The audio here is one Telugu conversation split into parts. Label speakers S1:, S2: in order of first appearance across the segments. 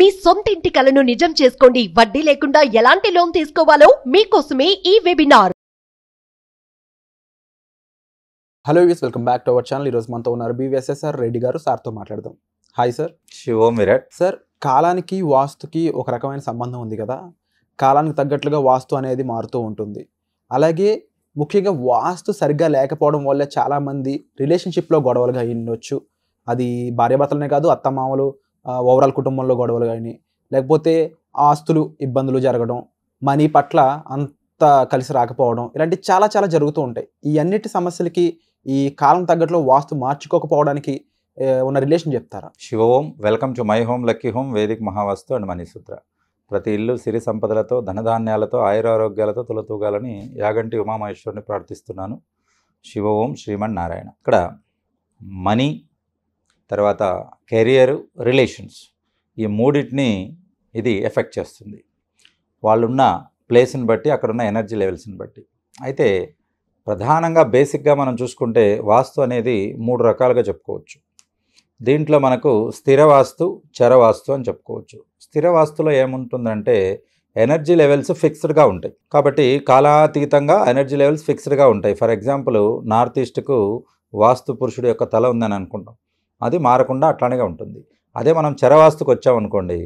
S1: మీ సొంత ఇంటి కలను నిజం చేసుకోండి వడ్డీ లేకుండా ఎలాంటి లోన్ తీసుకోవాలో మీకోసమే ఈ వెబినార్ హలో యూస్ welcome back to our channel ఈరోజు మనతో ఉన్నారు బీవీఎస్ఎస్ఆర్ రెడ్డి గారు సార్తో మాట్లాడదాం హాయ్ సార్ శివో మిరట్ సార్ కాలానికి వాస్తుకి ఒక రకమైన సంబంధం ఉంది కదా కాలానికి తగ్గట్లుగా వాస్తు అనేది మారుతూ ఉంటుంది అలాగే ముఖ్యంగా వాస్తు సరిగ్గా లేకపోవడం వల్ల చాలామంది రిలేషన్షిప్లో గొడవలుగా అయ్యిండొచ్చు అది భార్యాభర్తలనే కాదు అత్తమామలు ఓవరాల్ కుటుంబంలో గొడవలు కానీ లేకపోతే ఆస్తులు ఇబ్బందులు జరగడం మనీ పట్ల అంత కలిసి రాకపోవడం ఇలాంటివి చాలా చాలా జరుగుతూ ఉంటాయి ఈ అన్నిటి సమస్యలకి ఈ కాలం తగ్గట్లో వాస్తు మార్చుకోకపోవడానికి ఉన్న రిలేషన్ చెప్తారా
S2: Shivom welcome to my home lucky home Vedic Mahavastu and Sutra ప్రతి ఇల్లు సిరి సంపదలతో ధనధాన్యాలతో ఆయురారోగ్యాలతో తులతూగాలని యాగంటి ఉమామహేశ్వరుని ప్రార్థిస్తున్నాను శివ ఓం శ్రీమన్ నారాయణ ఇక్కడ మనీ తర్వాత కెరియర్ రిలేషన్స్ ఈ మూడింటిని ఇది ఎఫెక్ట్ చేస్తుంది వాళ్ళున్న ప్లేస్ని బట్టి అక్కడున్న ఎనర్జీ లెవెల్స్ని బట్టి అయితే ప్రధానంగా బేసిక్గా మనం చూసుకుంటే వాస్తు అనేది మూడు రకాలుగా చెప్పుకోవచ్చు దీంట్లో మనకు స్థిరవాస్తు చరవాస్తు అని చెప్పుకోవచ్చు స్థిర వాస్తులో ఏముంటుందంటే ఎనర్జీ లెవెల్స్ ఫిక్స్డ్గా ఉంటాయి కాబట్టి కాలాతీతంగా ఎనర్జీ లెవెల్స్ ఫిక్స్డ్గా ఉంటాయి ఫర్ ఎగ్జాంపుల్ నార్త్ ఈస్ట్కు వాస్తు పురుషుడు యొక్క తల ఉందని అనుకుంటాం అది మారకుండా అట్లానే ఉంటుంది అదే మనం చరవాస్తుకు వచ్చామనుకోండి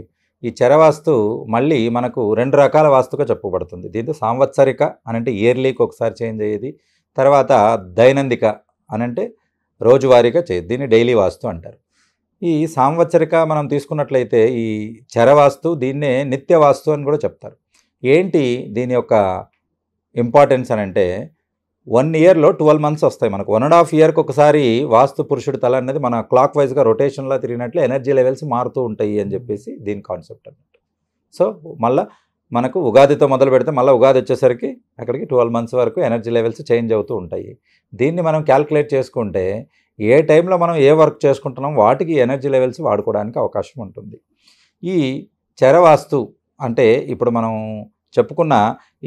S2: ఈ చరవాస్తు మళ్ళీ మనకు రెండు రకాల వాస్తుగా చెప్పబడుతుంది దీంతో సాంవత్సరిక అనంటే ఇయర్లీకి ఒకసారి చేంజ్ అయ్యేది తర్వాత దైనందిక అనంటే రోజువారీగా చేయదు దీన్ని డైలీ వాస్తు అంటారు ఈ సాంవత్సరిక మనం తీసుకున్నట్లయితే ఈ చరవాస్తు దీన్నే నిత్య వాస్తు అని కూడా చెప్తారు ఏంటి దీని యొక్క ఇంపార్టెన్స్ అని అంటే వన్ ఇయర్లో ట్వెల్వ్ మంత్స్ వస్తాయి మనకు వన్ అండ్ హాఫ్ ఇయర్కి ఒకసారి వాస్తు పురుషుడు తల అనేది మన క్లాక్ వైజ్గా రొటేషన్లో తిరిగినట్లు ఎనర్జీ లెవెల్స్ మారుతూ ఉంటాయి అని చెప్పేసి దీని కాన్సెప్ట్ అన్నట్టు సో మళ్ళీ మనకు ఉగాదితో మొదలు పెడితే మళ్ళీ ఉగాది వచ్చేసరికి అక్కడికి ట్వెల్వ్ మంత్స్ వరకు ఎనర్జీ లెవెల్స్ చేంజ్ అవుతూ ఉంటాయి దీన్ని మనం క్యాల్కులేట్ చేసుకుంటే ఏ టైంలో మనం ఏ వర్క్ చేసుకుంటున్నాం వాటికి ఎనర్జీ లెవెల్స్ వాడుకోవడానికి అవకాశం ఉంటుంది ఈ చరవాస్తు అంటే ఇప్పుడు మనం చెప్పుకున్న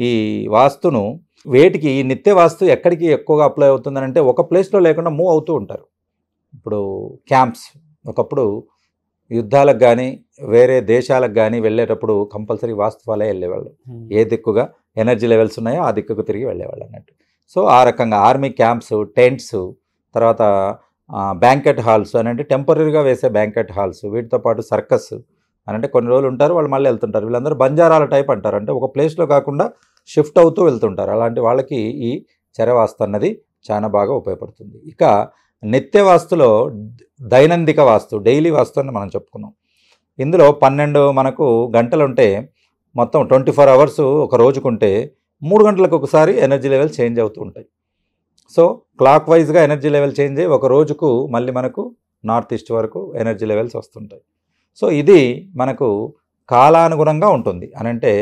S2: ఈ వాస్తును వేటికి ఈ వాస్తు ఎక్కడికి ఎక్కువగా అప్లై అవుతుందని అంటే ఒక ప్లేస్లో లేకుండా మూవ్ అవుతూ ఉంటారు ఇప్పుడు క్యాంప్స్ ఒకప్పుడు యుద్ధాలకు కానీ వేరే దేశాలకు కానీ వెళ్ళేటప్పుడు కంపల్సరీ వాస్తవాలే వెళ్ళేవాళ్ళు hmm. ఏ దిక్కుగా ఎనర్జీ లెవెల్స్ ఉన్నాయో ఆ దిక్కుకు తిరిగి వెళ్ళేవాళ్ళు అన్నట్టు సో ఆ రకంగా ఆర్మీ క్యాంప్స్ టెంట్స్ తర్వాత బ్యాంకెట్ హాల్స్ అని అంటే టెంపరీగా వేసే బ్యాంకెట్ హాల్స్ వీటితో పాటు సర్కస్ అని అంటే కొన్ని రోజులు ఉంటారు వాళ్ళు మళ్ళీ వెళ్తుంటారు వీళ్ళందరూ బంజారాల టైప్ అంటారు అంటే ఒక ప్లేస్లో కాకుండా షిఫ్ట్ అవుతూ వెళ్తుంటారు అలాంటి వాళ్ళకి ఈ చరవాస్తు అన్నది చాలా బాగా ఉపయోగపడుతుంది ఇక నిత్య వాస్తులో దైనందిక వాస్తు డైలీ వాస్తు అని మనం చెప్పుకున్నాం ఇందులో పన్నెండు మనకు గంటలు ఉంటే మొత్తం ట్వంటీ ఫోర్ అవర్స్ ఒక రోజుకుంటే మూడు గంటలకు ఒకసారి ఎనర్జీ లెవెల్ చేంజ్ అవుతూ ఉంటాయి సో క్లాక్ వైజ్గా ఎనర్జీ లెవెల్ చేంజ్ అయ్యి ఒక రోజుకు మళ్ళీ మనకు నార్త్ ఈస్ట్ వరకు ఎనర్జీ లెవెల్స్ వస్తుంటాయి సో ఇది మనకు కాలానుగుణంగా ఉంటుంది అనంటే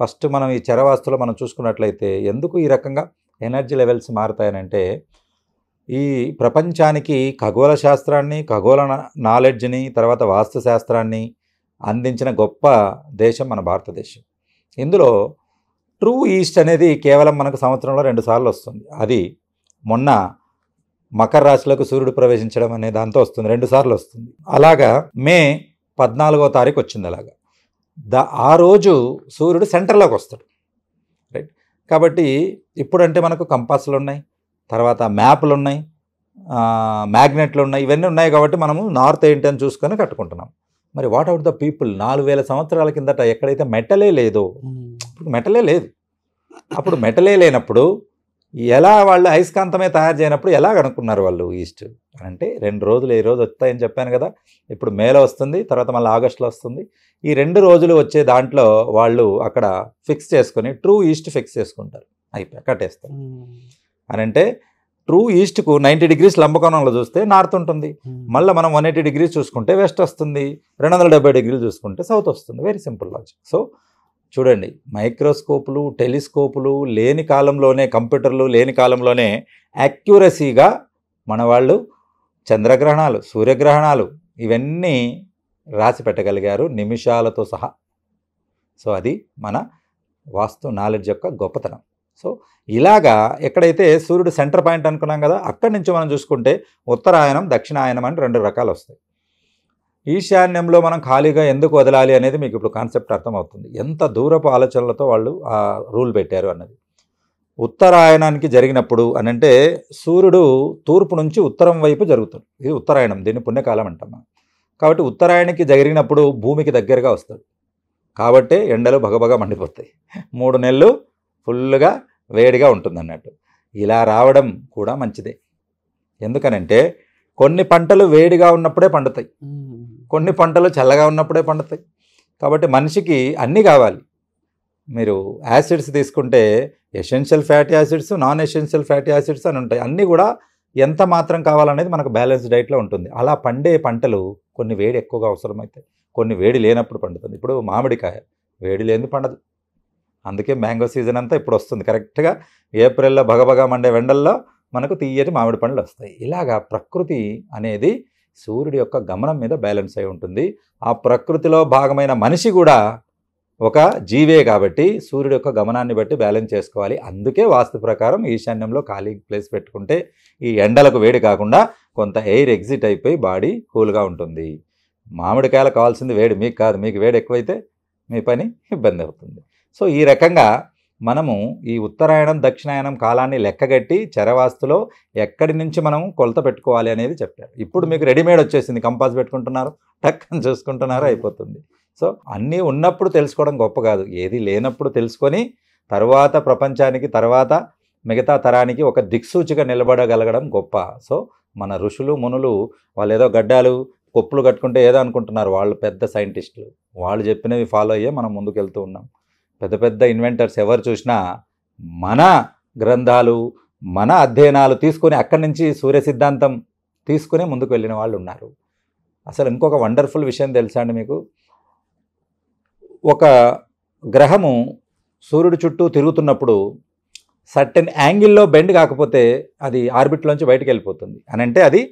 S2: ఫస్ట్ మనం ఈ చరవాస్తులో మనం చూసుకున్నట్లయితే ఎందుకు ఈ రకంగా ఎనర్జీ లెవెల్స్ మారుతాయనంటే ఈ ప్రపంచానికి ఖగోళ శాస్త్రాన్ని ఖగోళ నాలెడ్జ్ని తర్వాత వాస్తు శాస్త్రాన్ని అందించిన గొప్ప దేశం మన భారతదేశం ఇందులో ట్రూ ఈస్ట్ అనేది కేవలం మనకు సంవత్సరంలో రెండుసార్లు వస్తుంది అది మొన్న మకర రాశిలోకి సూర్యుడు ప్రవేశించడం అనే దాంతో వస్తుంది రెండుసార్లు వస్తుంది అలాగా మే పద్నాలుగో తారీఖు వచ్చింది అలాగా ద ఆ రోజు సూర్యుడు సెంటర్లోకి వస్తాడు రైట్ కాబట్టి ఇప్పుడంటే మనకు కంపాసులు ఉన్నాయి తర్వాత మ్యాప్లు ఉన్నాయి మ్యాగ్నెట్లు ఉన్నాయి ఇవన్నీ ఉన్నాయి కాబట్టి మనము నార్త్ ఏంటి అని చూసుకొని కట్టుకుంటున్నాం మరి వాట్ అవుట్ ద పీపుల్ నాలుగు వేల సంవత్సరాల కిందట ఎక్కడైతే మెటలే లేదో ఇప్పుడు మెటలే లేదు అప్పుడు మెటలే లేనప్పుడు ఎలా వాళ్ళు అయస్కాంతమే తయారు చేయనప్పుడు ఎలా కనుక్కున్నారు వాళ్ళు ఈస్ట్ అంటే రెండు రోజులు ఈ రోజు వస్తాయని చెప్పాను కదా ఇప్పుడు మేలో వస్తుంది తర్వాత మళ్ళీ ఆగస్టులో వస్తుంది ఈ రెండు రోజులు వచ్చే దాంట్లో వాళ్ళు అక్కడ ఫిక్స్ చేసుకొని ట్రూ ఈస్ట్ ఫిక్స్ చేసుకుంటారు అయిపోయి కట్టేస్తారు అని అంటే ట్రూ ఈస్ట్కు నైంటీ డిగ్రీస్ లంబకోణంలో చూస్తే నార్త్ ఉంటుంది మళ్ళీ మనం వన్ ఎయిటీ డిగ్రీస్ చూసుకుంటే వెస్ట్ వస్తుంది రెండు వందల డెబ్బై డిగ్రీలు చూసుకుంటే సౌత్ వస్తుంది వెరీ సింపుల్ లాజిక్ సో చూడండి మైక్రోస్కోపులు టెలిస్కోపులు లేని కాలంలోనే కంప్యూటర్లు లేని కాలంలోనే యాక్యురసీగా మన వాళ్ళు చంద్రగ్రహణాలు సూర్యగ్రహణాలు ఇవన్నీ రాసి పెట్టగలిగారు నిమిషాలతో సహా సో అది మన వాస్తు నాలెడ్జ్ యొక్క గొప్పతనం సో ఇలాగా ఎక్కడైతే సూర్యుడు సెంటర్ పాయింట్ అనుకున్నాం కదా అక్కడి నుంచి మనం చూసుకుంటే ఉత్తరాయణం దక్షిణాయనం అని రెండు రకాలు వస్తాయి ఈశాన్యంలో మనం ఖాళీగా ఎందుకు వదలాలి అనేది మీకు ఇప్పుడు కాన్సెప్ట్ అర్థమవుతుంది ఎంత దూరపు ఆలోచనలతో వాళ్ళు ఆ రూల్ పెట్టారు అన్నది ఉత్తరాయణానికి జరిగినప్పుడు అని అంటే సూర్యుడు తూర్పు నుంచి ఉత్తరం వైపు జరుగుతాడు ఇది ఉత్తరాయణం దీన్ని పుణ్యకాలం అంటాం మనం కాబట్టి ఉత్తరాయణకి జరిగినప్పుడు భూమికి దగ్గరగా వస్తాడు కాబట్టి ఎండలు భగభగ మండిపోతాయి మూడు నెలలు ఫుల్గా వేడిగా ఉంటుంది అన్నట్టు ఇలా రావడం కూడా మంచిదే ఎందుకనంటే కొన్ని పంటలు వేడిగా ఉన్నప్పుడే పండుతాయి కొన్ని పంటలు చల్లగా ఉన్నప్పుడే పండుతాయి కాబట్టి మనిషికి అన్నీ కావాలి మీరు యాసిడ్స్ తీసుకుంటే essential fatty acids non essential fatty acids అని ఉంటాయి అన్నీ కూడా ఎంత మాత్రం కావాలనేది మనకు బ్యాలెన్స్ డైట్లో ఉంటుంది అలా పండే పంటలు కొన్ని వేడి ఎక్కువగా అవసరమవుతాయి కొన్ని వేడి లేనప్పుడు పండుతుంది ఇప్పుడు మామిడికాయ వేడి లేని పండదు అందుకే మ్యాంగో సీజన్ అంతా ఇప్పుడు వస్తుంది కరెక్ట్గా ఏప్రిల్లో భగభగా మండే వెండల్లో మనకు తీయటి మామిడి పండ్లు వస్తాయి ఇలాగా ప్రకృతి అనేది సూర్యుడి యొక్క గమనం మీద బ్యాలెన్స్ అయి ఉంటుంది ఆ ప్రకృతిలో భాగమైన మనిషి కూడా ఒక జీవే కాబట్టి సూర్యుడు యొక్క గమనాన్ని బట్టి బ్యాలెన్స్ చేసుకోవాలి అందుకే వాస్తు ప్రకారం ఈశాన్యంలో ఖాళీ ప్లేస్ పెట్టుకుంటే ఈ ఎండలకు వేడి కాకుండా కొంత ఎయిర్ ఎగ్జిట్ అయిపోయి బాడీ కూల్గా ఉంటుంది మామిడికాయలు కావాల్సింది వేడి మీకు కాదు మీకు వేడి ఎక్కువైతే మీ పని ఇబ్బంది అవుతుంది సో ఈ రకంగా మనము ఈ ఉత్తరాయణం దక్షిణాయనం కాలాన్ని లెక్కగట్టి చరవాస్తులో ఎక్కడి నుంచి మనం కొలత పెట్టుకోవాలి అనేది చెప్పారు ఇప్పుడు మీకు రెడీమేడ్ వచ్చేసింది కంపాస్ పెట్టుకుంటున్నారు టక్ అని చూసుకుంటున్నారు అయిపోతుంది సో అన్నీ ఉన్నప్పుడు తెలుసుకోవడం గొప్ప కాదు ఏది లేనప్పుడు తెలుసుకొని తర్వాత ప్రపంచానికి తర్వాత మిగతా తరానికి ఒక దిక్సూచిగా నిలబడగలగడం గొప్ప సో మన ఋషులు మునులు వాళ్ళు ఏదో గడ్డాలు కొప్పులు కట్టుకుంటే ఏదో అనుకుంటున్నారు వాళ్ళు పెద్ద సైంటిస్టులు వాళ్ళు చెప్పినవి ఫాలో అయ్యే మనం ముందుకెళ్తూ ఉన్నాం పెద్ద పెద్ద ఇన్వెంటర్స్ ఎవరు చూసినా మన గ్రంథాలు మన అధ్యయనాలు తీసుకొని అక్కడి నుంచి సూర్య సిద్ధాంతం తీసుకునే ముందుకు వెళ్ళిన వాళ్ళు ఉన్నారు అసలు ఇంకొక వండర్ఫుల్ విషయం తెలుసా అండి మీకు ఒక గ్రహము సూర్యుడు చుట్టూ తిరుగుతున్నప్పుడు సర్టెన్ యాంగిల్లో బెండ్ కాకపోతే అది ఆర్బిట్లోంచి బయటకు వెళ్ళిపోతుంది అని అంటే అది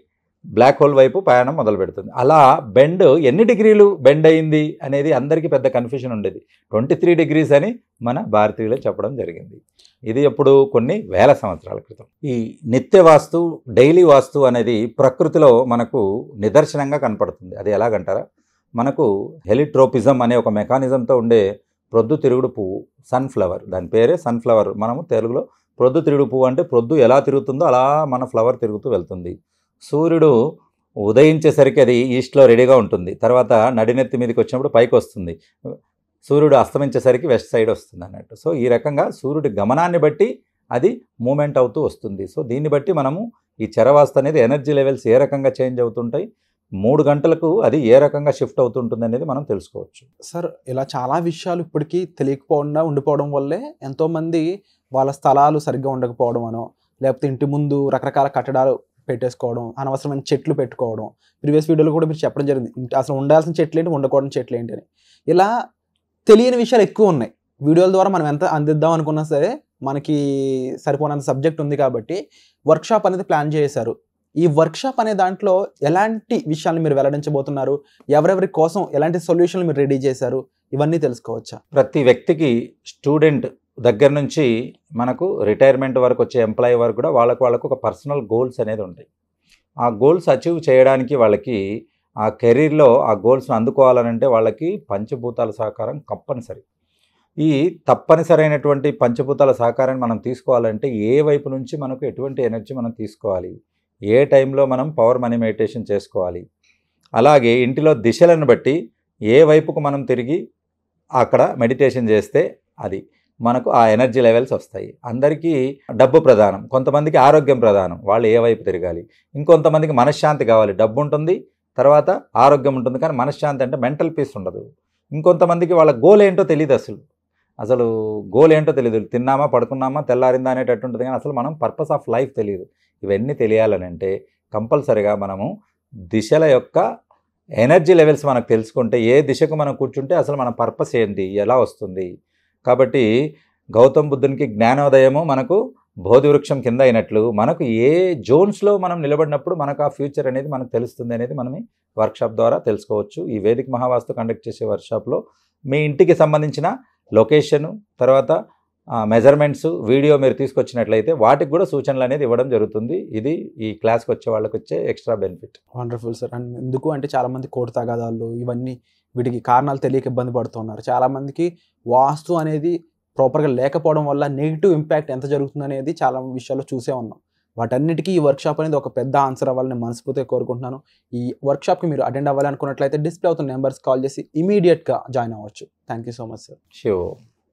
S2: బ్లాక్ హోల్ వైపు ప్రయాణం మొదలు పెడుతుంది అలా బెండ్ ఎన్ని డిగ్రీలు బెండ్ అయింది అనేది అందరికీ పెద్ద కన్ఫ్యూషన్ ఉండేది ట్వంటీ త్రీ డిగ్రీస్ అని మన భారతీయులు చెప్పడం జరిగింది ఇది ఎప్పుడు కొన్ని వేల సంవత్సరాల క్రితం ఈ నిత్య వాస్తు డైలీ వాస్తు అనేది ప్రకృతిలో మనకు నిదర్శనంగా కనపడుతుంది అది ఎలాగంటారా మనకు హెలిట్రోపిజం అనే ఒక మెకానిజంతో ఉండే ప్రొద్దు తిరుగుడు పువ్వు సన్ఫ్లవర్ దాని పేరే సన్ఫ్లవర్ మనము తెలుగులో ప్రొద్దు తిరుగుడు పువ్వు అంటే ప్రొద్దు ఎలా తిరుగుతుందో అలా మన ఫ్లవర్ తిరుగుతూ వెళ్తుంది సూర్యుడు ఉదయించేసరికి అది ఈస్ట్లో రెడీగా ఉంటుంది తర్వాత నడినెత్తి మీదకి వచ్చినప్పుడు పైకి వస్తుంది సూర్యుడు అస్తమించేసరికి వెస్ట్ సైడ్ వస్తుంది అన్నట్టు సో ఈ రకంగా సూర్యుడి గమనాన్ని బట్టి అది మూమెంట్ అవుతూ వస్తుంది సో దీన్ని బట్టి మనము ఈ చరవాస్త అనేది ఎనర్జీ లెవెల్స్ ఏ రకంగా చేంజ్ అవుతుంటాయి మూడు గంటలకు అది ఏ రకంగా షిఫ్ట్ అవుతుంటుంది అనేది మనం తెలుసుకోవచ్చు
S1: సార్ ఇలా చాలా విషయాలు ఇప్పటికీ తెలియకపోకుండా ఉండిపోవడం వల్లే ఎంతోమంది వాళ్ళ స్థలాలు సరిగ్గా ఉండకపోవడం అనో లేకపోతే ఇంటి ముందు రకరకాల కట్టడాలు పెట్టేసుకోవడం అనవసరమైన చెట్లు పెట్టుకోవడం ప్రీవియస్ వీడియోలో కూడా మీరు చెప్పడం జరిగింది అసలు ఉండాల్సిన చెట్లు ఏంటి ఉండకూడని చెట్లు ఏంటి అని ఇలా తెలియని విషయాలు ఎక్కువ ఉన్నాయి వీడియోల ద్వారా మనం ఎంత అందిద్దాం అనుకున్నా సరే మనకి సరిపోనంత సబ్జెక్ట్ ఉంది కాబట్టి వర్క్షాప్ అనేది ప్లాన్ చేశారు ఈ వర్క్షాప్ అనే దాంట్లో ఎలాంటి విషయాన్ని మీరు వెల్లడించబోతున్నారు ఎవరెవరి కోసం ఎలాంటి సొల్యూషన్లు మీరు రెడీ చేశారు ఇవన్నీ తెలుసుకోవచ్చా
S2: ప్రతి వ్యక్తికి స్టూడెంట్ దగ్గర నుంచి మనకు రిటైర్మెంట్ వరకు వచ్చే ఎంప్లాయీ వరకు కూడా వాళ్ళకు వాళ్ళకు ఒక పర్సనల్ గోల్స్ అనేది ఉంటాయి ఆ గోల్స్ అచీవ్ చేయడానికి వాళ్ళకి ఆ కెరీర్లో ఆ గోల్స్ని అందుకోవాలనంటే వాళ్ళకి పంచభూతాల సహకారం కంపల్సరీ ఈ తప్పనిసరైనటువంటి పంచభూతాల సహకారాన్ని మనం తీసుకోవాలంటే ఏ వైపు నుంచి మనకు ఎటువంటి ఎనర్జీ మనం తీసుకోవాలి ఏ టైంలో మనం పవర్ మనీ మెడిటేషన్ చేసుకోవాలి అలాగే ఇంటిలో దిశలను బట్టి ఏ వైపుకు మనం తిరిగి అక్కడ మెడిటేషన్ చేస్తే అది మనకు ఆ ఎనర్జీ లెవెల్స్ వస్తాయి అందరికీ డబ్బు ప్రధానం కొంతమందికి ఆరోగ్యం ప్రధానం వాళ్ళు ఏ వైపు తిరగాలి ఇంకొంతమందికి మనశ్శాంతి కావాలి డబ్బు ఉంటుంది తర్వాత ఆరోగ్యం ఉంటుంది కానీ మనశ్శాంతి అంటే మెంటల్ పీస్ ఉండదు ఇంకొంతమందికి వాళ్ళ గోల్ ఏంటో తెలియదు అసలు అసలు గోల్ ఏంటో తెలియదు తిన్నామా పడుకున్నామా తెల్లారిందా అనేటట్టు ఉంటుంది కానీ అసలు మనం పర్పస్ ఆఫ్ లైఫ్ తెలియదు ఇవన్నీ తెలియాలని అంటే కంపల్సరిగా మనము దిశల యొక్క ఎనర్జీ లెవెల్స్ మనకు తెలుసుకుంటే ఏ దిశకు మనం కూర్చుంటే అసలు మన పర్పస్ ఏంటి ఎలా వస్తుంది కాబట్టి గౌతమ్ బుద్ధునికి జ్ఞానోదయము మనకు బోధివృక్షం కింద అయినట్లు మనకు ఏ జోన్స్లో మనం నిలబడినప్పుడు మనకు ఆ ఫ్యూచర్ అనేది మనకు తెలుస్తుంది అనేది మనం వర్క్షాప్ ద్వారా తెలుసుకోవచ్చు ఈ వేదిక మహావాస్తు కండక్ట్ చేసే వర్క్షాప్లో మీ ఇంటికి సంబంధించిన లొకేషను తర్వాత మెజర్మెంట్స్ వీడియో మీరు తీసుకొచ్చినట్లయితే వాటికి కూడా సూచనలు అనేది ఇవ్వడం జరుగుతుంది ఇది ఈ క్లాస్కి వచ్చే వాళ్ళకి వచ్చే extra
S1: benefit wonderful sir and ఎందుకు అంటే చాలామంది కోర్టు తగాదాలు ఇవన్నీ వీటికి కారణాలు తెలియక ఇబ్బంది పడుతున్నారు చాలామందికి వాస్తు అనేది ప్రాపర్గా లేకపోవడం వల్ల నెగిటివ్ ఇంపాక్ట్ ఎంత జరుగుతుంది అనేది చాలా విషయాల్లో చూసే ఉన్నాం వాటన్నిటికీ ఈ వర్క్షాప్ అనేది ఒక పెద్ద ఆన్సర్ అవ్వాలని మనస్ఫూర్తిగా కోరుకుంటున్నాను ఈ వర్క్షాప్కి మీరు అటెండ్ అవ్వాలనుకున్నట్లయితే డిస్ప్లే అవుతున్న నెంబర్స్ కాల్ చేసి ఇమీడియట్గా జాయిన్ అవ్వచ్చు thank you so much sir sure